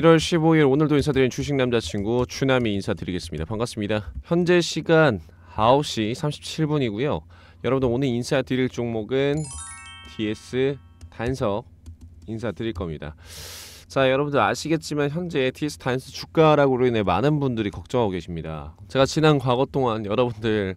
1월 15일 오늘도 인사드린 주식 남자친구 추남이 인사드리겠습니다. 반갑습니다. 현재 시간 9시 37분이고요. 여러분들 오늘 인사드릴 종목은 DS 단석 인사드릴 겁니다. 자 여러분들 아시겠지만 현재 d s 단스 주가라고 인해 많은 분들이 걱정하고 계십니다. 제가 지난 과거 동안 여러분들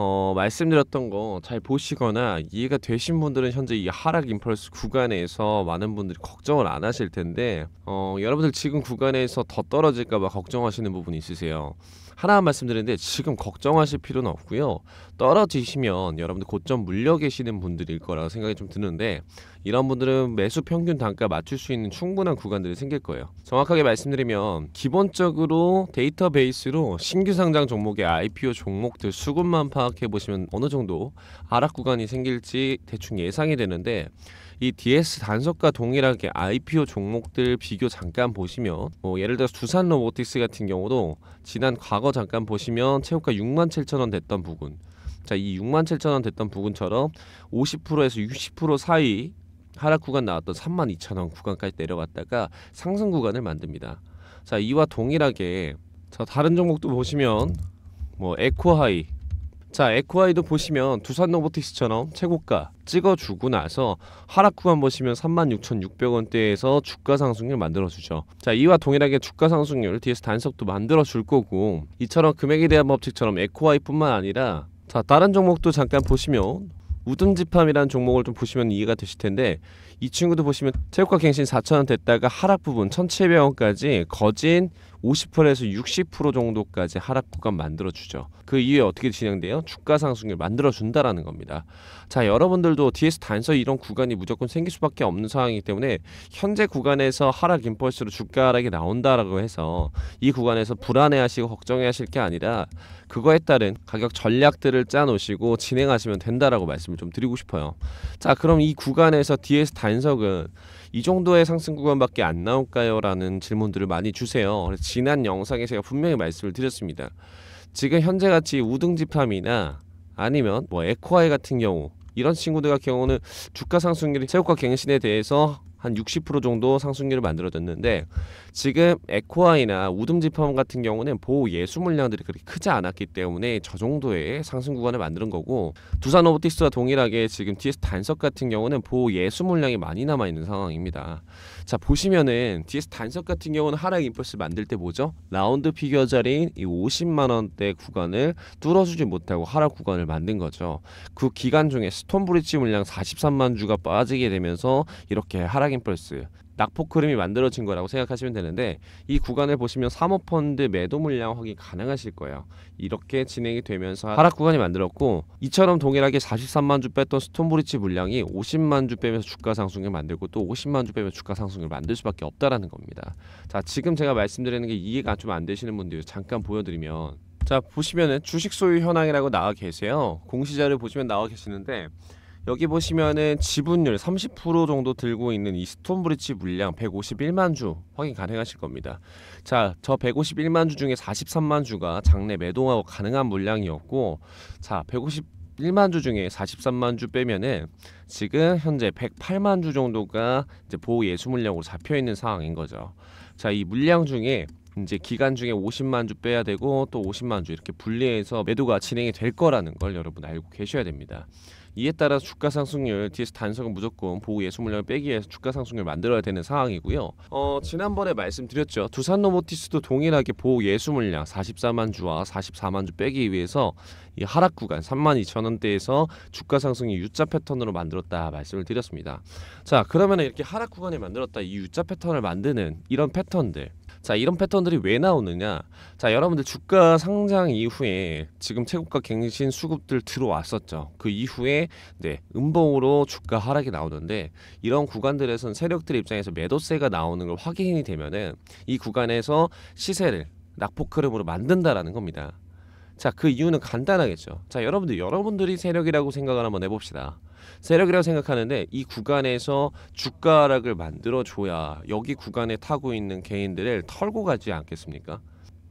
어, 말씀드렸던 거 잘 보시거나 이해가 되신 분들은 현재 이 하락 임펄스 구간에서 많은 분들이 걱정을 안 하실 텐데 어, 여러분들 지금 구간에서 더 떨어질까 봐 걱정하시는 부분이 있으세요. 하나만 말씀드렸는데 지금 걱정하실 필요는 없고요. 떨어지시면 여러분들 고점 물려 계시는 분들일 거라고 생각이 좀 드는데 이런 분들은 매수 평균 단가 맞출 수 있는 충분한 구간들이 생길 거예요. 정확하게 말씀드리면 기본적으로 데이터베이스로 신규 상장 종목의 IPO 종목들 수급만 파악해 보시면 어느 정도 아락 구간이 생길지 대충 예상이 되는데 이 DS 단석과 동일하게 IPO 종목들 비교 잠깐 보시면 뭐 예를 들어서 두산 로보틱스 같은 경우도 지난 과거 잠깐 보시면 최고가 6 7 0 0 0원 됐던 부분자 이6 0 0천원 됐던 부분처럼 50%에서 60% 사이 하락 구간 나왔던 3 2 0 0 0원 구간까지 내려갔다가 상승 구간을 만듭니다 자 이와 동일하게 자 다른 종목도 보시면 뭐 에코하이 자 에코아이도 보시면 두산 로보티스처럼 최고가 찍어주고 나서 하락후만 보시면 36,600원대에서 주가 상승률 만들어주죠. 자 이와 동일하게 주가 상승률 DS 단속도 만들어줄 거고 이처럼 금액에 대한 법칙처럼 에코아이뿐만 아니라 자 다른 종목도 잠깐 보시면 우등지팜이라는 종목을 좀 보시면 이해가 되실 텐데 이 친구도 보시면 체육과 갱신 4천원 됐다가 하락 부분 1,700원까지 거진 50%에서 60% 정도까지 하락 구간 만들어주죠. 그 이후에 어떻게 진행돼요? 주가 상승률 만들어준다라는 겁니다. 자, 여러분들도 DS 단서 이런 구간이 무조건 생길 수밖에 없는 상황이기 때문에 현재 구간에서 하락 인펄스로 주가 하락이 나온다라고 해서 이 구간에서 불안해하시고 걱정해하실 게 아니라 그거에 따른 가격 전략들을 짜놓으시고 진행하시면 된다라고 말씀을 좀 드리고 싶어요. 자, 그럼 이 구간에서 DS 단서 자석은이 정도의 상승 구간밖에 안 나올까요? 라는 질문들을 많이 주세요. 지난 영상에 제가 분명히 말씀을 드렸습니다. 지금 현재 같이 우등지팜이나 아니면 뭐 에코아이 같은 경우 이런 친구들 같은 경우는 주가 상승률이 최고가 갱신에 대해서 한60% 정도 상승률을 만들어졌는데 지금 에코아이나 우등지펌 같은 경우는 보호 예수 물량들이 그렇게 크지 않았기 때문에 저 정도의 상승 구간을 만드는 거고 두산 오브티스와 동일하게 지금 TS 단석 같은 경우는 보호 예수 물량이 많이 남아 있는 상황입니다. 자 보시면은 DS 단석 같은 경우는 하락 인펄스 만들 때 뭐죠? 라운드 피규어 자리인 이 50만원대 구간을 뚫어주지 못하고 하락 구간을 만든 거죠. 그 기간 중에 스톤브릿지 물량 43만 주가 빠지게 되면서 이렇게 하락 인펄스 낙폭흐름이 만들어진 거라고 생각하시면 되는데 이 구간을 보시면 사모펀드 매도 물량 확인 가능하실 거예요. 이렇게 진행이 되면서 하락 구간이 만들었고 이처럼 동일하게 43만 주 뺐던 스톤브리치 물량이 50만 주 빼면서 주가 상승을 만들고 또 50만 주 빼면서 주가 상승을 만들 수밖에 없다라는 겁니다. 자 지금 제가 말씀드리는 게 이해가 좀 안 되시는 분들 잠깐 보여드리면 자 보시면은 주식 소유 현황이라고 나와 계세요. 공시자를 보시면 나와 계시는데 여기 보시면은 지분율 30% 정도 들고 있는 이 스톤브리지 물량 151만 주 확인 가능하실 겁니다. 자, 저 151만 주 중에 43만 주가 장내 매도하고 가능한 물량이었고 자, 1 5 1만 주 중에 43만 주 빼면은 지금 현재 108만 주 정도가 이제 보호 예수 물량으로 잡혀 있는 상황인 거죠. 자, 이 물량 중에 이제 기간 중에 50만 주 빼야 되고 또 50만 주 이렇게 분리해서 매도가 진행이 될 거라는 걸 여러분 알고 계셔야 됩니다. 이에 따라서 주가 상승률 에 s 단속은 무조건 보호 예수 물량을 빼기 위해서 주가 상승률 만들어야 되는 상황이고요. 어, 지난번에 말씀드렸죠. 두산 로보티스도 동일하게 보호 예수 물량 44만 주와 44만 주 빼기 위해서 이 하락 구간 3만 2천 원대에서 주가 상승이 U자 패턴으로 만들었다 말씀을 드렸습니다. 자 그러면 이렇게 하락 구간을 만들었다 이 U자 패턴을 만드는 이런 패턴들 자 이런 패턴들이 왜 나오느냐 자 여러분들 주가 상장 이후에 지금 최고가 갱신 수급들 들어왔었죠 그 이후에 네 음봉으로 주가 하락이 나오는데 이런 구간들에선 세력들 입장에서 매도세가 나오는 걸 확인이 되면은 이 구간에서 시세를 낙폭 흐름으로 만든다라는 겁니다 자 그 이유는 간단하겠죠 자 여러분들 여러분들이 세력이라고 생각을 한번 해봅시다 세력이라고 생각하는데 이 구간에서 주가락을 만들어줘야 여기 구간에 타고 있는 개인들을 털고 가지 않겠습니까?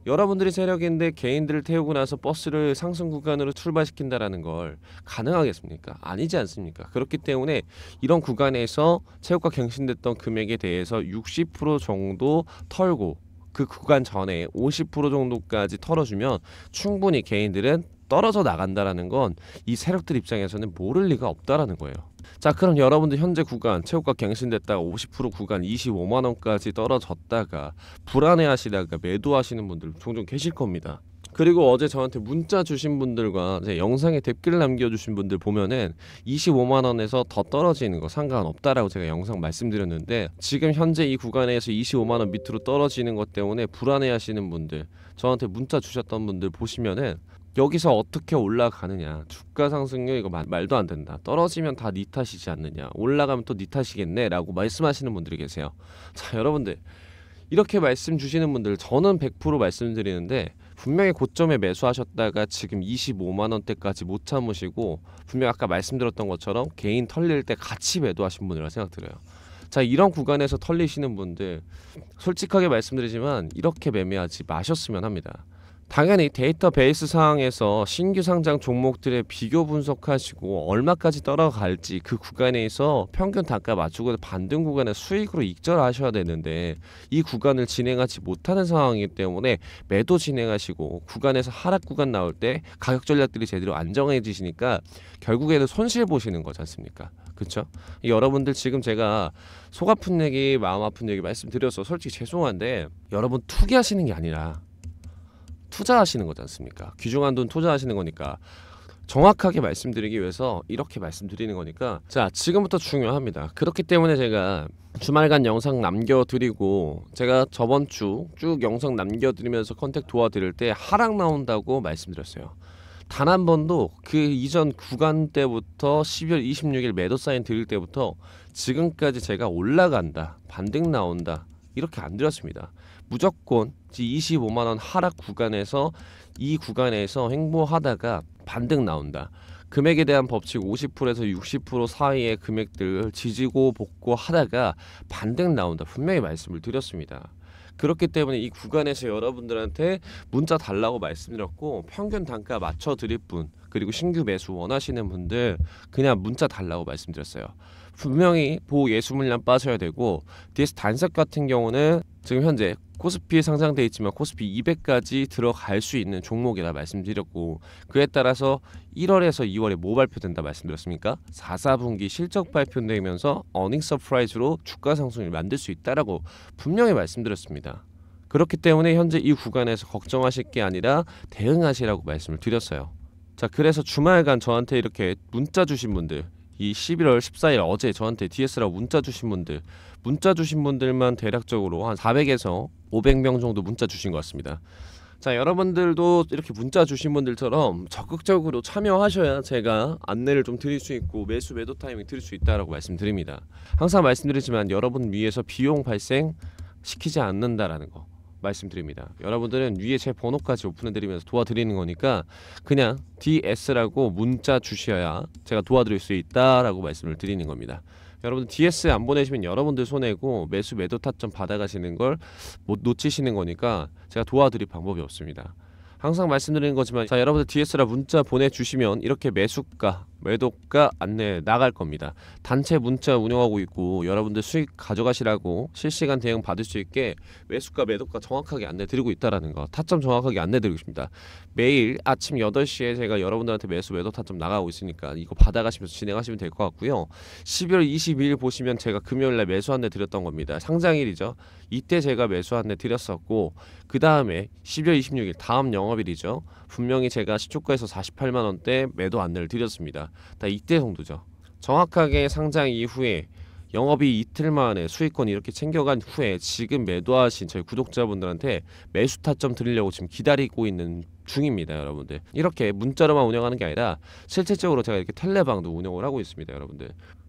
여러분들이 세력인데 개인들을 태우고 나서 버스를 상승 구간으로 출발시킨다라는 걸 가능하겠습니까? 아니지 않습니까? 그렇기 때문에 이런 구간에서 체육과 갱신됐던 금액에 대해서 60% 정도 털고 그 구간 전에 50% 정도까지 털어주면 충분히 개인들은 떨어져 나간다라는 건 이 세력들 입장에서는 모를 리가 없다라는 거예요. 자 그럼 여러분들 현재 구간 체육가 갱신됐다가 50% 구간 25만 원까지 떨어졌다가 불안해하시다가 매도하시는 분들 종종 계실 겁니다. 그리고 어제 저한테 문자 주신 분들과 제 영상에 댓글 남겨주신 분들 보면은 25만 원에서 더 떨어지는 거 상관없다라고 제가 영상 말씀드렸는데 지금 현재 이 구간에서 25만 원 밑으로 떨어지는 것 때문에 불안해하시는 분들 저한테 문자 주셨던 분들 보시면은 여기서 어떻게 올라가느냐 주가 상승률 이거 마, 말도 안 된다 떨어지면 다 니 탓이지 않느냐 올라가면 또 니 탓이겠네 라고 말씀하시는 분들이 계세요 자 여러분들 이렇게 말씀 주시는 분들 저는 100% 말씀드리는데 분명히 고점에 매수하셨다가 지금 25만 원대까지 못 참으시고 분명 아까 말씀드렸던 것처럼 개인 털릴 때 같이 매도하신 분이라 생각드려요. 자 이런 구간에서 털리시는 분들 솔직하게 말씀드리지만 이렇게 매매하지 마셨으면 합니다. 당연히 데이터베이스 상황에서 신규 상장 종목들의 비교 분석하시고 얼마까지 떨어갈지 그 구간에서 평균 단가 맞추고 반등 구간에 수익으로 익절하셔야 되는데 이 구간을 진행하지 못하는 상황이기 때문에 매도 진행하시고 구간에서 하락 구간 나올 때 가격 전략들이 제대로 안정해지시니까 결국에는 손실 보시는 거지 않습니까? 그렇죠? 여러분들 지금 제가 속 아픈 얘기 마음 아픈 얘기 말씀드려서 솔직히 죄송한데 여러분 투기하시는 게 아니라 투자하시는 거지 않습니까? 귀중한 돈 투자하시는 거니까 정확하게 말씀드리기 위해서 이렇게 말씀드리는 거니까 자 지금부터 중요합니다 그렇기 때문에 제가 주말간 영상 남겨드리고 제가 저번 주 쭉 영상 남겨드리면서 컨택 도와드릴 때 하락 나온다고 말씀드렸어요 단 한 번도 그 이전 구간 때부터 12월 26일 매도 사인 드릴 때부터 지금까지 제가 올라간다 반등 나온다 이렇게 안 드렸습니다 무조건 25만 원 하락 구간에서 이 구간에서 횡보하다가 반등 나온다. 금액에 대한 법칙 50%에서 60% 사이의 금액들을 지지고 복고 하다가 반등 나온다. 분명히 말씀을 드렸습니다. 그렇기 때문에 이 구간에서 여러분들한테 문자 달라고 말씀드렸고 평균 단가 맞춰 드릴 뿐 그리고 신규 매수 원하시는 분들 그냥 문자 달라고 말씀드렸어요. 분명히 보호 예수 물량 빠져야 되고 DS 단석 같은 경우는 지금 현재 코스피에 상장돼 있지만 코스피 200까지 들어갈 수 있는 종목이라 말씀드렸고 그에 따라서 1월에서 2월에 뭐 발표된다 말씀드렸습니까? 4, 4분기 실적 발표되면서 어닝 서프라이즈로 주가 상승을 만들 수 있다라고 분명히 말씀드렸습니다. 그렇기 때문에 현재 이 구간에서 걱정하실 게 아니라 대응하시라고 말씀을 드렸어요. 자 그래서 주말간 저한테 이렇게 문자 주신 분들 이 11월 14일 어제 저한테 DS라고 문자 주신 분들 문자 주신 분들만 대략적으로 한 400에서 500명 정도 문자 주신 것 같습니다. 자 여러분들도 이렇게 문자 주신 분들처럼 적극적으로 참여하셔야 제가 안내를 좀 드릴 수 있고 매수 매도 타이밍 드릴 수 있다라고 말씀드립니다. 항상 말씀드리지만 여러분 위해서 비용 발생 시키지 않는다라는 거 말씀드립니다. 여러분들은 위에 제 번호까지 오픈해드리면서 도와드리는 거니까 그냥 DS라고 문자 주셔야 제가 도와드릴 수 있다라고 말씀을 드리는 겁니다. 여러분들 DS 안 보내시면 여러분들 손해고 매수 매도 타점 받아가시는 걸 못 놓치시는 거니까 제가 도와드릴 방법이 없습니다. 항상 말씀드리는 거지만 자 여러분들 DS라 문자 보내주시면 이렇게 매수가 매도가 안내 나갈 겁니다. 단체 문자 운영하고 있고 여러분들 수익 가져가시라고 실시간 대응 받을 수 있게 매수가 매도가 정확하게 안내 드리고 있다라는 거 타점 정확하게 안내 드리고 있습니다. 매일 아침 8시에 제가 여러분들한테 매수 매도 타점 나가고 있으니까 이거 받아가시면서 진행하시면 될 것 같고요. 12월 22일 보시면 제가 금요일날 매수 안내 드렸던 겁니다. 상장일이죠. 이때 제가 매수 안내 드렸었고 그 다음에 12월 26일 다음 영업일이죠. 분명히 제가 시초가에서 48만 원대 매도 안내를 드렸습니다. 다 이때 정도죠. 정확하게 상장 이후에 영업이 이틀 만에 수익권 이렇게 챙겨간 후에 지금 매도하신 저희 구독자분들한테 매수 타점 드리려고 지금 기다리고 있는 중입니다 여러분들 이렇게 문자로만 운영하는 게 아니라 실질적으로 제가 이렇게 텔레방도 운영을 하고 있습니다 여러분들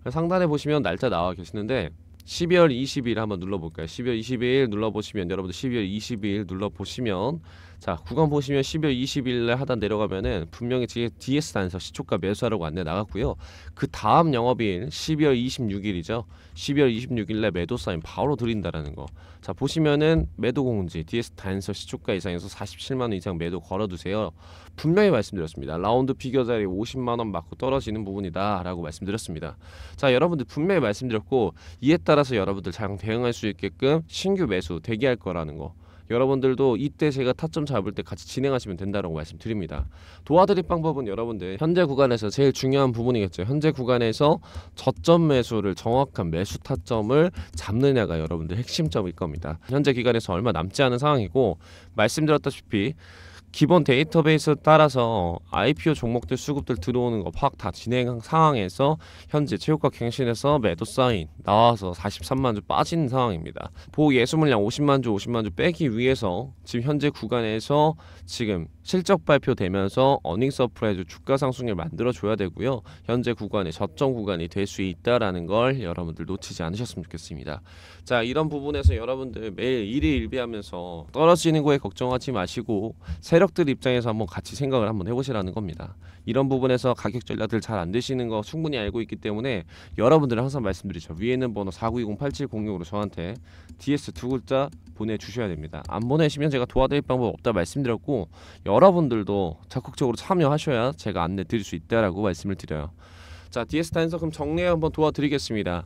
상단에 보시면 날짜 나와 계시는데 12월 2 0일 한번 눌러볼까요 12월 2 0일 눌러보시면 여러분들 12월 2 0일 눌러보시면 자 구간 보시면 12월 20일날 하단 내려가면은 분명히 뒤에 DS 단서 시초가 매수하라고 안내 나갔고요. 그 다음 영업인 12월 26일이죠. 12월 26일날 매도 사인 바로 드린다라는 거. 자 보시면은 매도 공지 DS 단서 시초가 이상에서 47만 원 이상 매도 걸어두세요. 분명히 말씀드렸습니다. 라운드 피겨 자리 50만 원 맞고 떨어지는 부분이다라고 말씀드렸습니다. 자 여러분들 분명히 말씀드렸고 이에 따라서 여러분들 잘 대응할 수 있게끔 신규 매수 대기할 거라는 거. 여러분들도 이때 제가 타점 잡을 때 같이 진행하시면 된다라고 말씀드립니다. 도와드릴 방법은 여러분들 현재 구간에서 제일 중요한 부분이겠죠. 현재 구간에서 저점 매수를 정확한 매수 타점을 잡느냐가 여러분들 핵심점일 겁니다. 현재 기간에서 얼마 남지 않은 상황이고 말씀드렸다시피 기본 데이터베이스 따라서 IPO 종목들 수급들 들어오는 거 확 다 진행 한 상황에서 현재 체육가갱신에서 매도 사인 나와서 43만 주 빠진 상황입니다. 보호 예수 물량 50만 주 50만 주 빼기 위해서 지금 현재 구간에서 지금 실적 발표되면서 어닝 서프라이즈 주가 상승을 만들어줘야 되고요. 현재 구간이 저점 구간이 될 수 있다라는 걸 여러분들 놓치지 않으셨으면 좋겠습니다. 자 이런 부분에서 여러분들 매일 일이 일비하면서 떨어지는 거에 걱정하지 마시고 세력들 입장에서 한번 같이 생각을 한번 해보시라는 겁니다. 이런 부분에서 가격 전략들 잘 안 되시는 거 충분히 알고 있기 때문에 여러분들은 항상 말씀드리죠. 위에 있는 번호 492-08706으로 저한테 DS 두 글자 보내주셔야 됩니다. 안 보내시면 제가 도와드릴 방법 없다 말씀드렸고 여 여러분들도 적극적으로 참여하셔야 제가 안내 드릴 수 있다라고 말씀을 드려요. 자, 디에스서 그럼 정리 한번 도와드리겠습니다.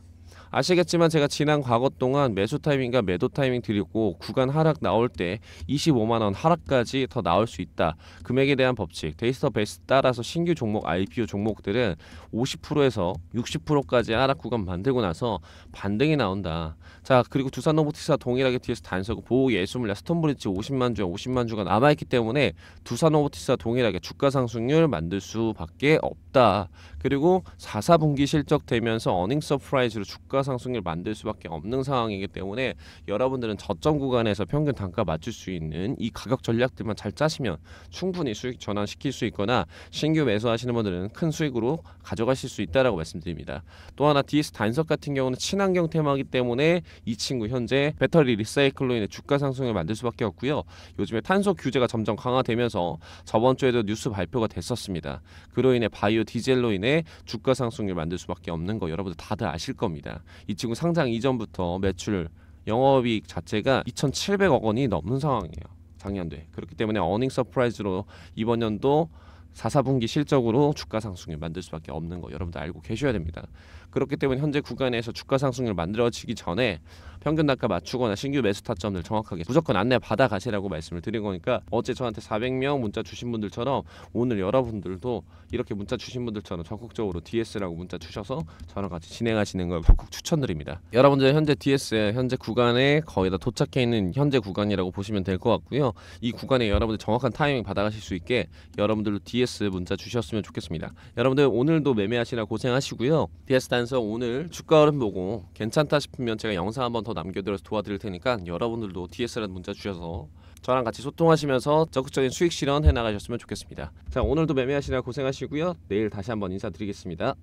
아시겠지만 제가 지난 과거 동안 매수 타이밍과 매도 타이밍 드리고 구간 하락 나올 때 25만원 하락까지 더 나올 수 있다. 금액에 대한 법칙 데이터 베이스 따라서 신규 종목 IPO 종목들은 50%에서 60%까지 하락 구간 만들고 나서 반등이 나온다. 자 그리고 두산 로보티스와 동일하게 뒤에서 단석 보호 예술물스톤브릿지 50만 주와 50만 주가 남아있기 때문에 두산 로보티스와 동일하게 주가 상승률 만들 수밖에 없다. 그리고 4, 4분기 실적 되면서 어닝 서프라이즈로 주가 상승률 만들 수밖에 없는 상황이기 때문에 여러분들은 저점 구간에서 평균 단가 맞출 수 있는 이 가격 전략들만 잘 짜시면 충분히 수익 전환시킬 수 있거나 신규 매수하시는 분들은 큰 수익으로 가져가실 수 있다라고 말씀드립니다. 또 하나 DS 단석 같은 경우는 친환경 테마이기 때문에 이 친구 현재 배터리 리사이클로 인해 주가 상승을 만들 수밖에 없고요. 요즘에 탄소 규제가 점점 강화되면서 저번 주에도 뉴스 발표가 됐었습니다. 그로 인해 바이오 디젤로 인해 주가 상승률 만들 수밖에 없는 거 여러분들 다들 아실 겁니다. 이 친구 상장 이전부터 매출 영업이익 자체가 2,700억 원이 넘는 상황이에요. 작년도에. 그렇기 때문에 어닝 서프라이즈로 이번 연도 4사분기 실적으로 주가 상승을 만들 수밖에 없는 거 여러분들 알고 계셔야 됩니다. 그렇기 때문에 현재 구간에서 주가 상승을 만들어지기 전에 평균 단가 맞추거나 신규 매수 타점을 정확하게 무조건 안내 받아 가시라고 말씀을 드린 거니까 어제 저한테 400명 문자 주신 분들처럼 오늘 여러분들도 이렇게 문자 주신 분들처럼 적극적으로 DS라고 문자 주셔서 저랑 같이 진행하시는 걸 적극 추천드립니다. 여러분들 현재 DS 현재 구간에 거의 다 도착해 있는 현재 구간이라고 보시면 될 것 같고요. 이 구간에 여러분들 정확한 타이밍 받아 가실 수 있게 여러분들도 DS vs 문자 주셨으면 좋겠습니다. 여러분들 오늘도 매매하시나 고생하시고요. BS 단서 오늘 주가 흐름 보고 괜찮다 싶으면 제가 영상 한번 더 남겨드려서 도와드릴 테니까 여러분들도 DS라는 문자 주셔서 저랑 같이 소통하시면서 적극적인 수익 실현 해나가셨으면 좋겠습니다. 자 오늘도 매매하시나 고생하시고요. 내일 다시 한번 인사드리겠습니다.